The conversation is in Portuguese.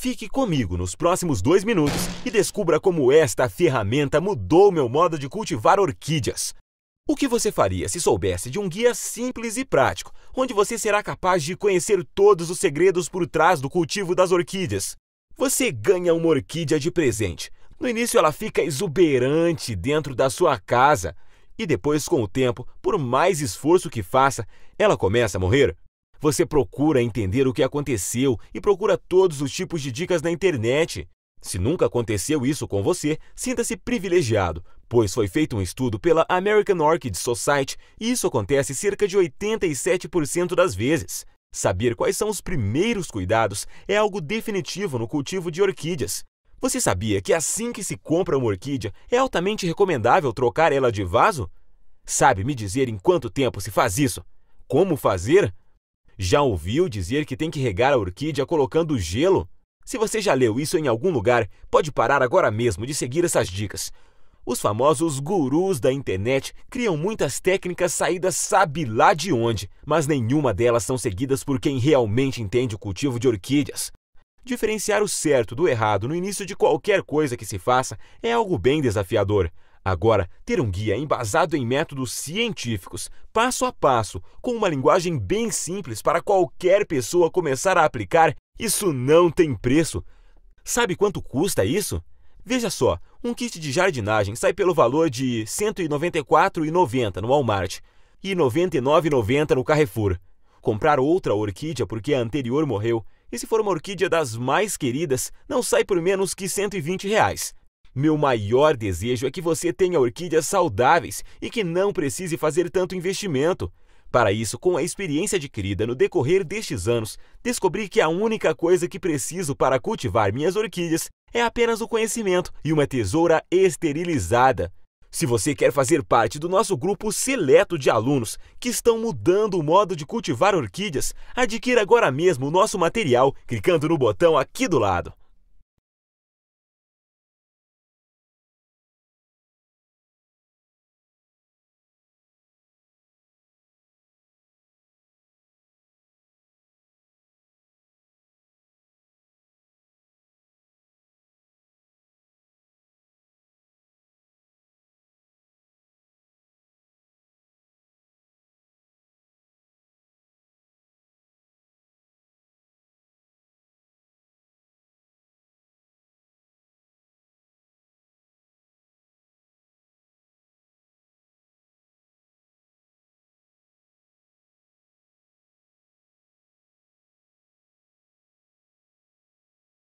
Fique comigo nos próximos dois minutos e descubra como esta ferramenta mudou meu modo de cultivar orquídeas. O que você faria se soubesse de um guia simples e prático, onde você será capaz de conhecer todos os segredos por trás do cultivo das orquídeas? Você ganha uma orquídea de presente. No início ela fica exuberante dentro da sua casa e depois, com o tempo, por mais esforço que faça, ela começa a morrer. Você procura entender o que aconteceu e procura todos os tipos de dicas na internet. Se nunca aconteceu isso com você, sinta-se privilegiado, pois foi feito um estudo pela American Orchid Society e isso acontece cerca de 87% das vezes. Saber quais são os primeiros cuidados é algo definitivo no cultivo de orquídeas. Você sabia que assim que se compra uma orquídea, é altamente recomendável trocar ela de vaso? Sabe me dizer em quanto tempo se faz isso? Como fazer? Já ouviu dizer que tem que regar a orquídea colocando gelo? Se você já leu isso em algum lugar, pode parar agora mesmo de seguir essas dicas. Os famosos gurus da internet criam muitas técnicas saídas sabe lá de onde, mas nenhuma delas são seguidas por quem realmente entende o cultivo de orquídeas. Diferenciar o certo do errado no início de qualquer coisa que se faça é algo bem desafiador. Agora, ter um guia embasado em métodos científicos, passo a passo, com uma linguagem bem simples para qualquer pessoa começar a aplicar, isso não tem preço. Sabe quanto custa isso? Veja só, um kit de jardinagem sai pelo valor de R$ 194,90 no Walmart e R$ 99,90 no Carrefour. Comprar outra orquídea porque a anterior morreu, e se for uma orquídea das mais queridas, não sai por menos que R$ 120. Reais. Meu maior desejo é que você tenha orquídeas saudáveis e que não precise fazer tanto investimento. Para isso, com a experiência adquirida no decorrer destes anos, descobri que a única coisa que preciso para cultivar minhas orquídeas é apenas o conhecimento e uma tesoura esterilizada. Se você quer fazer parte do nosso grupo seleto de alunos que estão mudando o modo de cultivar orquídeas, adquira agora mesmo o nosso material clicando no botão aqui do lado.